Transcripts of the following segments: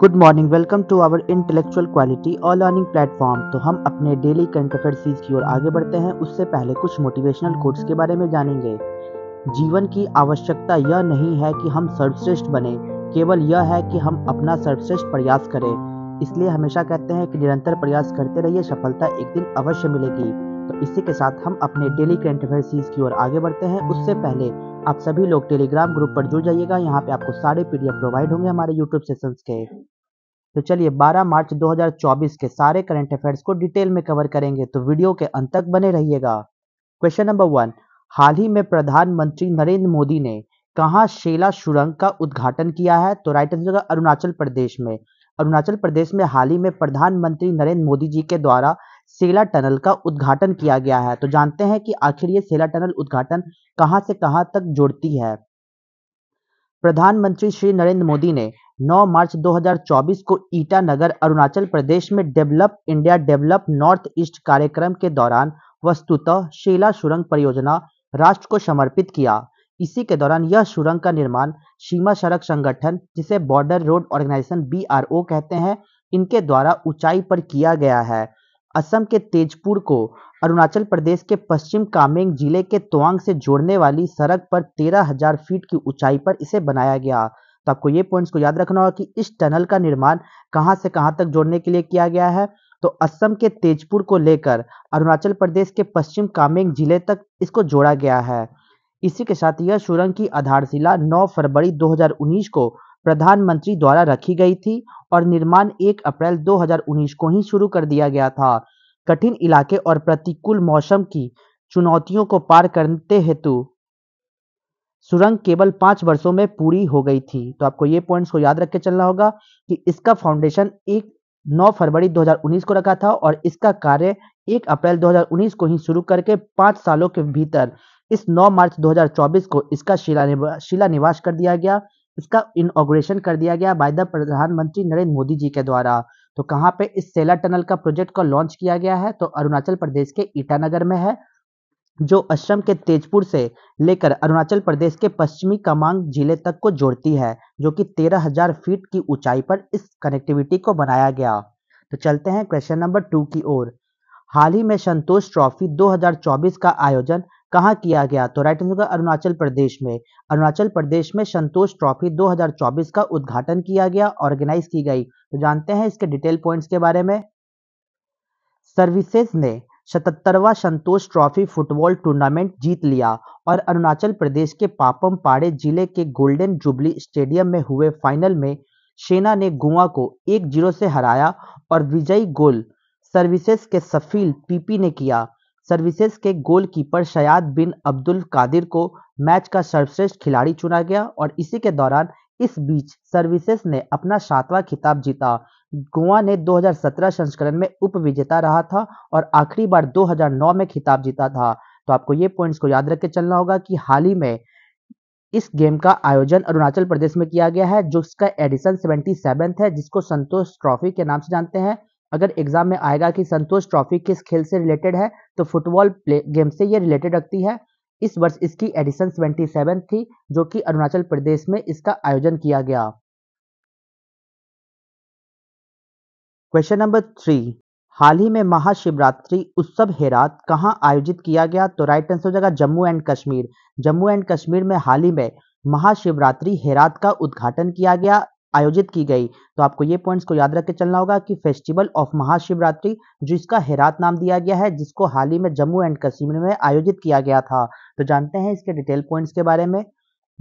good morning welcome to our intellectual quality और learning platform तो हम अपने डेली करंट अफेयर सीज की ओर आगे बढ़ते हैं उससे पहले कुछ मोटिवेशनल कोट्स के बारे में जानेंगे जीवन की आवश्यकता यह नहीं है कि हम सर्वश्रेष्ठ बने केवल यह है कि हम अपना सर्वश्रेष्ठ प्रयास करें इसलिए हमेशा कहते हैं कि निरंतर प्रयास करते रहिए सफलता एक दिन अवश्य मिलेगी तो इसी के साथ हम अपने डेली करंट अफेयर सीज की ओर आगे बढ़ते हैं उससे पहले आप सभी लोग टेलीग्राम ग्रुप पर जुड़ जाइएगा यहाँ पे आपको सारे पीडीएफ प्रोवाइड होंगे हमारे यूट्यूब सेशंस के तो चलिए 12 मार्च 2024 के सारे करंट अफेयर्स को डिटेल में कवर करेंगे तो वीडियो के अंत तक बने रहिएगा क्वेश्चन नंबर वन हाल ही में प्रधानमंत्री नरेंद्र मोदी ने कहा शेला सुरंग का उद्घाटन किया है तो राइट आंसर अरुणाचल प्रदेश में अरुणाचल प्रदेश में हाल ही में प्रधानमंत्री नरेंद्र मोदी जी के द्वारा सेला टनल का उद्घाटन किया गया है तो जानते हैं कि आखिर ये सेला टनल उद्घाटन कहां से कहां तक जोड़ती है प्रधानमंत्री श्री नरेंद्र मोदी ने 9 मार्च 2024 को ईटानगर अरुणाचल प्रदेश में develop India develop north east कार्यक्रम के दौरान वस्तुतः शेला सुरंग परियोजना राष्ट्र को समर्पित किया इसी के दौरान यह सुरंग का निर्माण सीमा सड़क संगठन जिसे बॉर्डर रोड ऑर्गेनाइजेशन बी कहते हैं इनके द्वारा ऊंचाई पर किया गया है असम के तेजपुर को अरुणाचल प्रदेश के पश्चिम कामेंग जिले के तोआंग से जोड़ने वाली सड़क पर 13,000 फीट की ऊंचाई पर इसे बनाया गया तो आपको ये पॉइंट्स को याद रखना होगा कि इस टनल का निर्माण कहाँ से कहाँ तक जोड़ने के लिए किया गया है तो असम के तेजपुर को लेकर अरुणाचल प्रदेश के पश्चिम कामेंग जिले तक इसको जोड़ा गया है इसी के साथ यह सुरंग की आधारशिला 9 फरवरी 2019 को प्रधानमंत्री द्वारा रखी गई थी और निर्माण 1 अप्रैल 2019 को ही शुरू कर दिया गया था कठिन इलाके और प्रतिकूल मौसम की चुनौतियों को पार करते हेतु सुरंग केवल पांच वर्षों में पूरी हो गई थी तो आपको ये पॉइंट्स को याद रख के चलना होगा कि इसका फाउंडेशन एक नौ फरवरी 2019 को रखा था और इसका कार्य एक अप्रैल 2019 को ही शुरू करके पांच सालों के भीतर इस 9 मार्च 2024 को इसका शिलानिवास निवास कर दिया गया इसका इनोग्रेशन कर दिया गया बाय द प्रधानमंत्री नरेंद्र मोदी जी के द्वारा तो कहाँ पे इस सेला टनल का प्रोजेक्ट को लॉन्च किया गया है तो अरुणाचल प्रदेश के ईटानगर में है जो असम के तेजपुर से लेकर अरुणाचल प्रदेश के पश्चिमी कमांग जिले तक को जोड़ती है जो कि 13,000 फीट की ऊंचाई पर इस कनेक्टिविटी को बनाया गया तो चलते हैं क्वेश्चन नंबर टू की ओर हाल ही में संतोष ट्रॉफी 2024 का आयोजन कहाँ किया गया तो राइट आंसर होगा अरुणाचल प्रदेश में अरुणाचल प्रदेश में संतोष ट्रॉफी 2024 का उद्घाटन किया गया ऑर्गेनाइज की गई तो जानते हैं इसके डिटेल पॉइंट्स के बारे में सर्विसेज ने सतहत्तरवां संतोष ट्रॉफी फुटबॉल टूर्नामेंट जीत लिया और अरुणाचल प्रदेश के पापम पाड़े जिले के गोल्डन जुबली स्टेडियम में हुए फाइनल में सेना ने गोवा को एक जीरो से हराया और विजयी गोल सर्विसेज के सफील पीपी ने किया सर्विसेज के गोलकीपर शयाद बिन अब्दुल कादिर को मैच का सर्वश्रेष्ठ खिलाड़ी चुना गया और इसी के दौरान इस बीच सर्विसेज ने अपना सातवां खिताब जीता गोवा ने 2017 संस्करण में उप विजेता रहा था और आखिरी बार 2009 में खिताब जीता था तो आपको ये पॉइंट्स को याद रख के चलना होगा कि हाल ही में इस गेम का आयोजन अरुणाचल प्रदेश में किया गया है जो इसका एडिशन सेवेंटी है जिसको संतोष ट्रॉफी के नाम से जानते हैं अगर एग्जाम में आएगा कि संतोष ट्रॉफी किस खेल से रिलेटेड है तो फुटबॉल प्ले गेम से ये रिलेटेड रखती है इस वर्ष इसकी एडिशन सेवेंटी थी जो कि अरुणाचल प्रदेश में इसका आयोजन किया गया क्वेश्चन नंबर थ्री हाल ही में महाशिवरात्रि उत्सव हेरात कहाँ आयोजित किया गया तो राइट आंसर हो जाएगा जम्मू एंड कश्मीर जम्मू एंड कश्मीर में हाल ही में महाशिवरात्रि हेरात का उद्घाटन किया गया आयोजित की गई तो आपको ये पॉइंट्स को याद रख के चलना होगा कि फेस्टिवल ऑफ महाशिवरात्रि जो इसका हेरात नाम दिया गया है जिसको हाल ही में जम्मू एंड कश्मीर में आयोजित किया गया था तो जानते हैं इसके डिटेल पॉइंट्स के बारे में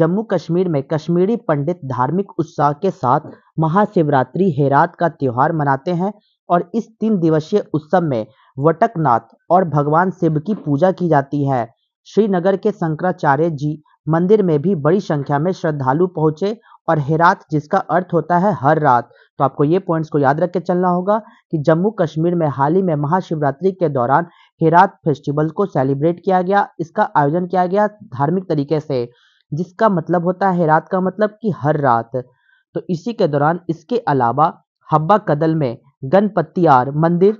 जम्मू कश्मीर में कश्मीरी पंडित धार्मिक उत्साह के साथ महाशिवरात्रि हेरात का त्योहार मनाते हैं और इस तीन दिवसीय उत्सव में वटकनाथ और भगवान शिव की पूजा की जाती है श्रीनगर के शंकराचार्य जी मंदिर में भी बड़ी संख्या में श्रद्धालु पहुंचे और हेरात जिसका अर्थ होता है हर रात तो आपको ये पॉइंट्स को याद रख के चलना होगा कि जम्मू कश्मीर में हाल ही में महाशिवरात्रि के दौरान हेरात फेस्टिवल को सेलिब्रेट किया गया इसका आयोजन किया गया धार्मिक तरीके से जिसका मतलब होता है हेरात का मतलब कि हर रात तो इसी के दौरान इसके अलावा हब्बा कदल में गनपत्तियार मंदिर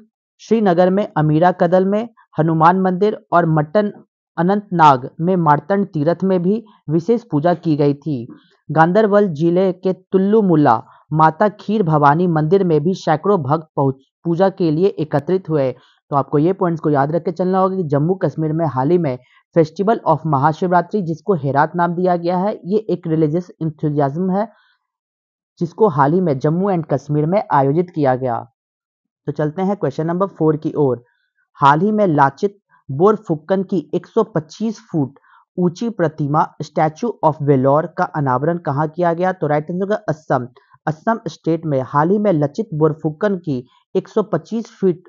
श्रीनगर में अमीरा कदल में हनुमान मंदिर और मटन अनंतनाग में मार्तंड तीर्थ में भी विशेष पूजा की गई थी गांधरबल जिले के तुल्लुमुला माता खीर भवानी मंदिर में भी सैकड़ों भक्त पहुंच पूजा के लिए एकत्रित हुए तो आपको ये पॉइंट्स को याद रख के चलना होगा कि जम्मू कश्मीर में हाल ही में फेस्टिवल ऑफ महाशिवरात्रि जिसको हेरात नाम दिया गया है ये एक रिलीजियस इंथ्यूजियाज्म है जिसको हाल ही में जम्मू एंड कश्मीर में आयोजित किया गया तो चलते हैं क्वेश्चन नंबर फोर की ओर हाल ही में लाचित बोरफुक्कन की 125 फुट ऊंची प्रतिमा स्टैचू ऑफ वेलोर का अनावरण कहाँ किया गया तो राइट आंसर होगा असम असम स्टेट में हाल ही में लचित बोरफुक्कन की 125 फीट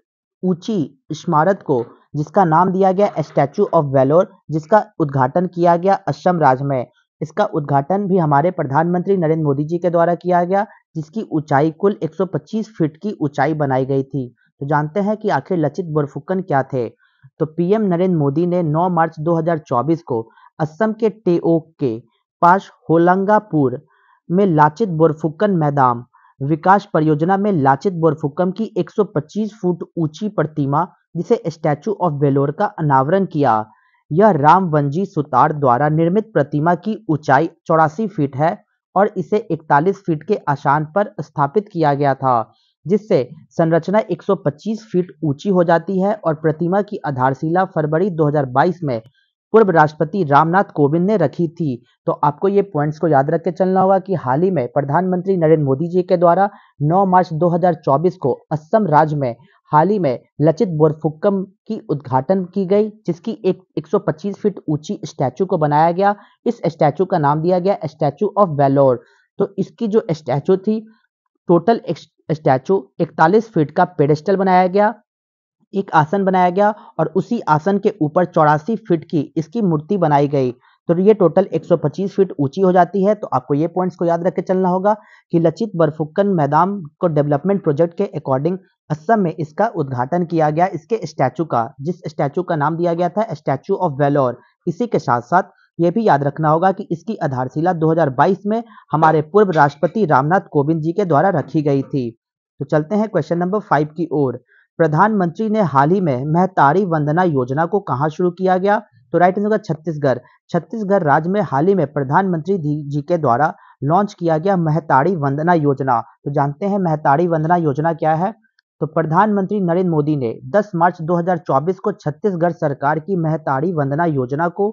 ऊंची स्मारत को जिसका नाम दिया गया स्टैचू ऑफ वेलोर जिसका उद्घाटन किया गया असम राज्य में इसका उद्घाटन भी हमारे प्रधानमंत्री नरेंद्र मोदी जी के द्वारा किया गया जिसकी ऊंचाई कुल 125 फीट की ऊंचाई बनाई गई थी तो जानते हैं कि आखिर लचित बोरफुकन क्या थे तो पीएम नरेंद्र मोदी ने 9 मार्च 2024 को असम के टेओक के पास होलंगापुर में लाचित बोरफुकन मैदान विकास परियोजना में लाचित बोरफुकम की 125 फुट ऊंची प्रतिमा जिसे स्टैचू ऑफ बेलोर का अनावरण किया यह राम वंजी सुतार द्वारा निर्मित प्रतिमा की ऊंचाई चौरासी फीट है और इसे 41 फीट के आसान पर स्थापित किया गया था जिससे संरचना 125 फीट ऊंची हो जाती है और प्रतिमा की आधारशिला फरवरी 2022 में पूर्व राष्ट्रपति रामनाथ कोविंद ने रखी थी तो आपको ये पॉइंट्स को याद रख के चलना होगा कि हाल ही में प्रधानमंत्री नरेंद्र मोदी जी के द्वारा 9 मार्च 2024 को असम राज्य में हाल ही में लचित बोरफुक्कम की उद्घाटन की गई जिसकी एक 125 फीट ऊंची स्टैचू को बनाया गया इस स्टैचू का नाम दिया गया स्टैचू ऑफ वेलोर तो इसकी जो स्टैचू थी टोटल स्टैचू 41 फीट का पेडेस्टल बनाया गया एक आसन बनाया गया और उसी आसन के ऊपर चौरासी फीट की इसकी मूर्ति बनाई गई तो ये टोटल 125 फीट ऊंची हो जाती है तो आपको ये पॉइंट्स को याद रख के चलना होगा कि लचित बरफुक्कन मैदान को डेवलपमेंट प्रोजेक्ट के अकॉर्डिंग असम में इसका उद्घाटन किया गया इसके स्टैचू का जिस स्टैचू का नाम दिया गया था स्टैचू ऑफ वेलोर इसी के साथ साथ ये भी याद रखना होगा कि इसकी आधारशिला 2022 में हमारे पूर्व राष्ट्रपति रामनाथ कोविंद जी के द्वारा रखी गई थी तो चलते हैं क्वेश्चन नंबर फाइव की ओर प्रधानमंत्री ने हाल ही में महतारी वंदना योजना को कहा शुरू किया गया तो राइट आंसर होगा छत्तीसगढ़ छत्तीसगढ़ राज्य में हाल ही में प्रधानमंत्री जी के द्वारा लॉन्च किया गया महताड़ी वंदना योजना तो जानते हैं महताड़ी वंदना योजना क्या है तो प्रधानमंत्री नरेंद्र मोदी ने 10 मार्च 2024 को छत्तीसगढ़ सरकार की महताड़ी वंदना योजना को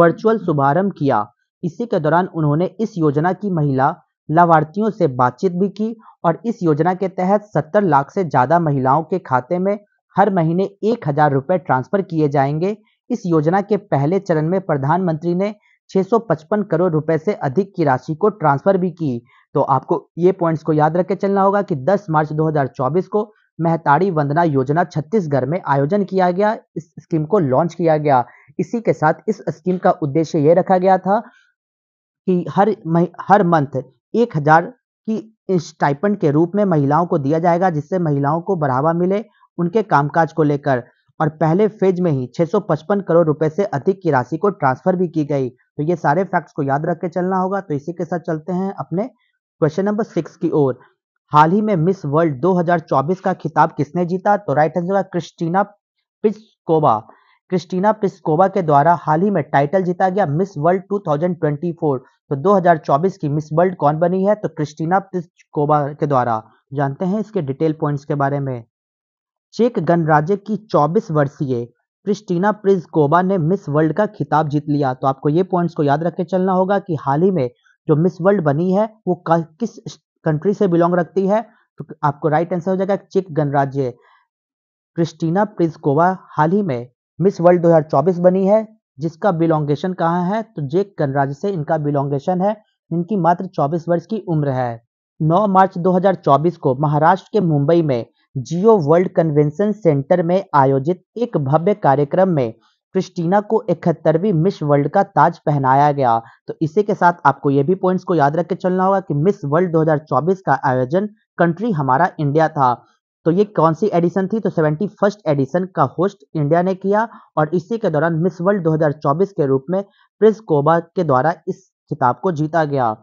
वर्चुअल शुभारंभ किया इसी के दौरान उन्होंने इस योजना की महिला लाभार्थियों से बातचीत भी की और इस योजना के तहत सत्तर लाख से ज्यादा महिलाओं के खाते में हर महीने एक हजार रुपए ट्रांसफर किए जाएंगे इस योजना के पहले चरण में प्रधानमंत्री ने 655 करोड़ रुपए से अधिक की राशि को ट्रांसफर भी की तो आपको ये पॉइंट्स को याद रख चलना होगा कि 10 मार्च 2024 को महताड़ी वंदना योजना छत्तीसगढ़ में आयोजन किया गया इस स्कीम को लॉन्च किया गया इसी के साथ इस स्कीम का उद्देश्य यह रखा गया था कि हर हर मंथ एक हजार की स्टाइपेंड के रूप में महिलाओं को दिया जाएगा जिससे महिलाओं को बढ़ावा मिले उनके कामकाज को लेकर और पहले फेज में ही 655 करोड़ रुपए से अधिक की राशि को ट्रांसफर भी की गई तो ये सारे फैक्ट्स को याद रख के चलना होगा तो इसी के साथ चलते हैं अपने क्वेश्चन नंबर सिक्स की ओर हाल ही में मिस वर्ल्ड 2024 का खिताब किसने जीता तो राइट आंसर होगा क्रिस्टीना पिस्कोवा क्रिस्टीना पिस्कोवा के द्वारा हाल ही में टाइटल जीता गया मिस वर्ल्ड 2024 तो 2024 की मिस वर्ल्ड कौन बनी है तो क्रिस्टीना पिस्कोवा के द्वारा जानते हैं इसके डिटेल पॉइंट्स के बारे में चेक गणराज्य की 24 वर्षीय क्रिस्टीना प्रिजकोवा ने मिस वर्ल्ड का खिताब जीत लिया तो आपको ये पॉइंट्स को याद रख के चलना होगा कि हाल ही में जो मिस वर्ल्ड बनी है वो किस कंट्री से बिलोंग रखती है तो आपको राइट आंसर हो जाएगा चेक गणराज्य क्रिस्टीना प्रिजकोवा हाल ही में मिस वर्ल्ड 2024 बनी है जिसका बिलोंगेशन कहाँ है तो जेक गणराज्य से इनका बिलोंगेशन है इनकी मात्र 24 वर्ष की उम्र है 9 मार्च 2024 को महाराष्ट्र के मुंबई में जियो वर्ल्ड कन्वेंशन सेंटर में आयोजित एक भव्य कार्यक्रम में क्रिस्टीना को इकहत्तरवीं मिस वर्ल्ड का ताज पहनाया गया तो इसी के साथ आपको ये भी पॉइंट्स को याद रख के चलना होगा कि मिस वर्ल्ड 2024 का आयोजन कंट्री हमारा इंडिया था तो ये कौन सी एडिशन थी तो सेवेंटी फर्स्ट एडिशन का होस्ट इंडिया ने किया और इसी के दौरान मिस वर्ल्ड 2024 के रूप में प्रिंस कोबा के द्वारा इस खिताब को जीता गया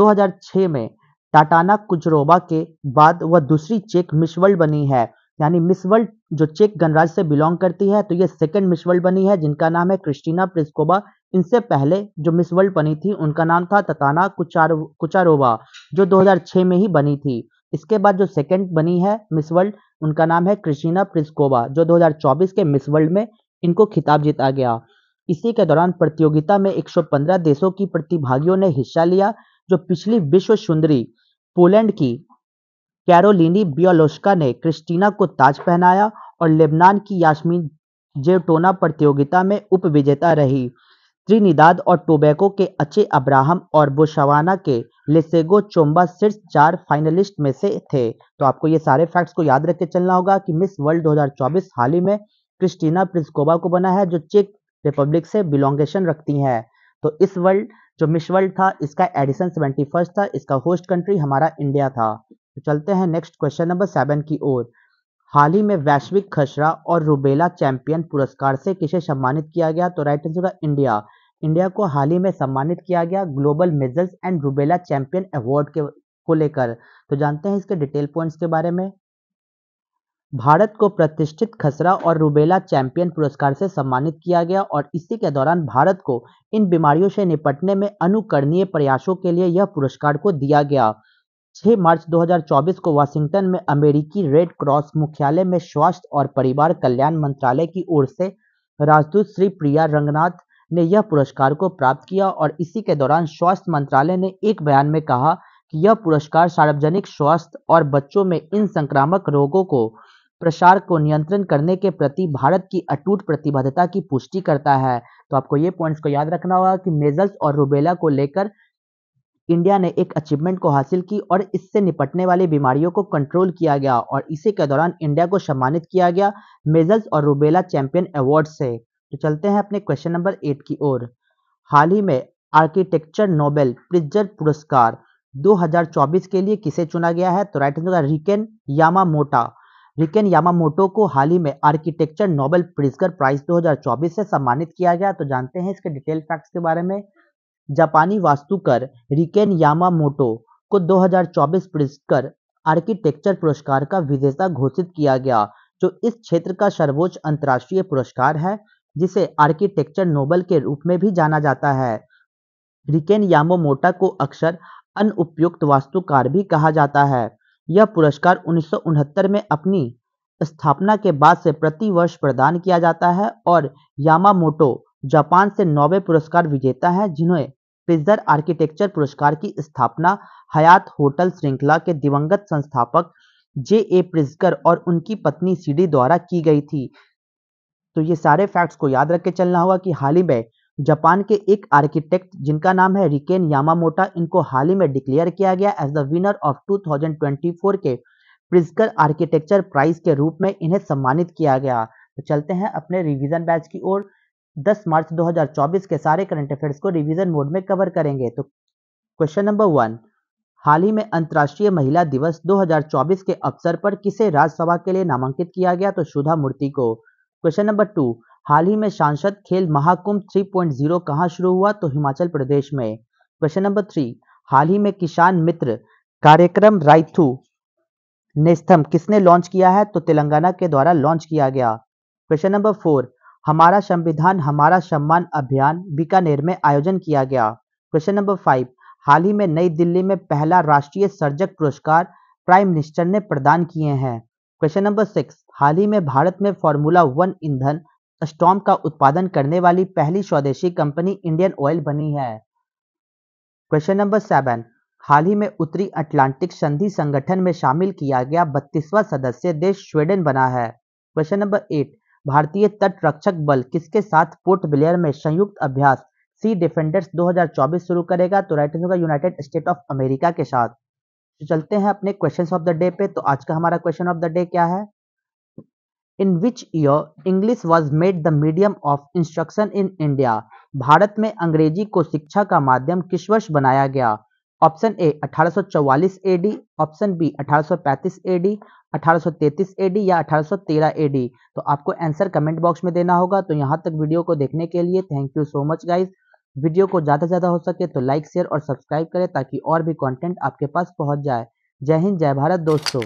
2006 में टाटाना कुचरोबा के बाद वह दूसरी चेक मिस वर्ल्ड बनी है यानी मिस वर्ल्ड जो चेक गणराज्य से बिलोंग करती है तो ये सेकंड मिस वर्ल्ड बनी है जिनका नाम है क्रिस्टीना प्रिस्कोबा इनसे पहले जो मिस वर्ल्ड बनी थी उनका नाम था कुचारोबा जो दो जो 2006 में ही बनी थी इसके बाद जो सेकंड बनी है मिस वर्ल्ड उनका नाम है क्रिस्टीना प्रिस्कोबा जो 2024 के मिस वर्ल्ड में इनको खिताब जीता गया इसी के दौरान प्रतियोगिता में 115 देशों की प्रतिभागियों ने हिस्सा लिया जो पिछली विश्व सुंदरी पोलैंड की कैरोलिनी बियालोस्का ने क्रिस्टीना को ताज पहनाया और लेबनान की यास्मीन जेवटोना प्रतियोगिता में उप विजेता रही त्रिनिदाद और टोबैको के अचे अब्राहम और बोशवाना के लेसेगो चोम्बा शीर्ष चार फाइनलिस्ट में से थे तो आपको ये सारे फैक्ट्स को याद रख के चलना होगा कि मिस वर्ल्ड 2024 हाल ही में क्रिस्टीना प्रिंसकोबा को बना है जो चेक रिपब्लिक से बिलोंगेशन रखती हैं तो इस वर्ल्ड जो मिस वर्ल्ड था इसका एडिशन सेवेंटी फर्स्ट था इसका होस्ट कंट्री हमारा इंडिया था तो चलते हैं नेक्स्ट क्वेश्चन नंबर सेवन की ओर हाल ही में वैश्विक खसरा और रुबेला चैंपियन पुरस्कार से किसे सम्मानित किया गया तो राइट आंसर का इंडिया इंडिया को हाल ही में सम्मानित किया गया global measles and rubella champion award के को लेकर तो जानते हैं इसके डिटेल पॉइंट्स के बारे में भारत को प्रतिष्ठित खसरा और रुबेला चैंपियन पुरस्कार से सम्मानित किया गया और इसी के दौरान भारत को इन बीमारियों से निपटने में अनुकरणीय प्रयासों के लिए यह पुरस्कार को दिया गया 6 मार्च 2024 को वाशिंगटन में अमेरिकी रेड क्रॉस मुख्यालय में स्वास्थ्य और परिवार कल्याण मंत्रालय की ओर से राजदूत श्री प्रिया रंगनाथ ने यह पुरस्कार को प्राप्त किया और इसी के दौरान स्वास्थ्य मंत्रालय ने एक बयान में कहा कि यह पुरस्कार सार्वजनिक स्वास्थ्य और बच्चों में इन संक्रामक रोगों को प्रसार को नियंत्रण करने के प्रति भारत की अटूट प्रतिबद्धता की पुष्टि करता है तो आपको ये पॉइंट्स को याद रखना होगा कि मेजल्स और रूबेला को लेकर इंडिया ने एक अचीवमेंट को हासिल की और इससे निपटने वाली बीमारियों को कंट्रोल किया गया और इसी के दौरान इंडिया को सम्मानित किया गया मेजल्स और रूबेला चैंपियन अवार्ड से तो चलते हैं अपने क्वेश्चन नंबर एट की ओर हाल ही में आर्किटेक्चर नोबेल प्रिजर पुरस्कार 2024 के लिए किसे चुना गया है तो राइट आंसर रिकेन यामा मोटा रिकेन यामामोटो को हाल ही में आर्किटेक्चर नोबेल प्रिजकर प्राइज 2024 से सम्मानित किया गया तो जानते हैं इसके डिटेल फैक्ट्स के बारे में जापानी वास्तुकर रिकेन यामामोटो को 2024 प्रिजकर आर्किटेक्चर पुरस्कार का विजेता घोषित किया गया जो इस क्षेत्र का सर्वोच्च अंतर्राष्ट्रीय पुरस्कार है जिसे आर्किटेक्चर नोबल के रूप में भी जाना जाता है रिकेन यामोमोटा को अक्सर अनुपयुक्त वास्तुकार भी कहा जाता है यह पुरस्कार उन्नीस में अपनी स्थापना के बाद से प्रति वर्ष प्रदान किया जाता है और यामामोटो जापान से नोबेल पुरस्कार विजेता है जिन्हें पिज्जर आर्किटेक्चर पुरस्कार की स्थापना हयात होटल श्रृंखला के दिवंगत संस्थापक जे ए प्रिजकर और उनकी पत्नी सीडी द्वारा की गई थी तो ये सारे फैक्ट्स को याद रख के चलना होगा कि हाल ही में जापान के एक आर्किटेक्ट जिनका नाम है रिकेन यामामोटा इनको हाल ही में डिक्लेयर किया गया एज द विनर ऑफ 2024 के प्रिजकर आर्किटेक्चर प्राइज के रूप में इन्हें सम्मानित किया गया तो चलते हैं अपने रिवीजन बैच की ओर 10 मार्च 2024 के सारे करंट अफेयर्स को रिवीजन मोड में कवर करेंगे तो क्वेश्चन नंबर वन हाल ही में अंतर्राष्ट्रीय महिला दिवस 2024 के अवसर पर किसे राज्यसभा के लिए नामांकित किया गया तो सुधा मूर्ति को क्वेश्चन नंबर टू हाल ही में सांसद खेल महाकुंभ 3.0 कहाँ शुरू हुआ तो हिमाचल प्रदेश में क्वेश्चन नंबर थ्री हाल ही में किसान मित्र कार्यक्रम राइथू नेस्थम किसने लॉन्च किया है तो तेलंगाना के द्वारा लॉन्च किया गया क्वेश्चन नंबर फोर हमारा संविधान हमारा सम्मान अभियान बीकानेर में आयोजन किया गया क्वेश्चन नंबर फाइव हाल ही में नई दिल्ली में पहला राष्ट्रीय सर्जक पुरस्कार प्राइम मिनिस्टर ने प्रदान किए हैं क्वेश्चन नंबर सिक्स हाल ही में भारत में फॉर्मूला वन ईंधन स्टॉम का उत्पादन करने वाली पहली स्वदेशी कंपनी इंडियन ऑयल बनी है क्वेश्चन नंबर सेवन हाल ही में उत्तरी अटलांटिक संधि संगठन में शामिल किया गया बत्तीसवां सदस्य देश स्वीडन बना है क्वेश्चन नंबर एट भारतीय तट रक्षक बल किसके साथ पोर्ट ब्लेयर में संयुक्त अभ्यास सी डिफेंडर्स 2024 शुरू करेगा तो राइट होगा यूनाइटेड स्टेट ऑफ अमेरिका के साथ तो चलते हैं अपने क्वेश्चन ऑफ द डे पे तो आज का हमारा क्वेश्चन ऑफ द डे क्या है in which year English was made the medium of instruction in India Bharat में अंग्रेजी को शिक्षा का माध्यम किस वर्ष बनाया गया option A 1844 AD option B 1835 AD 1833 AD या 1813 एडी तो आपको आंसर कमेंट बॉक्स में देना होगा तो यहाँ तक वीडियो को देखने के लिए thank you so much guys video को ज़्यादा से ज़्यादा हो सके तो लाइक शेयर और सब्सक्राइब करें ताकि और भी कंटेंट आपके पास पहुंच जाए जय हिंद जय भारत दोस्तों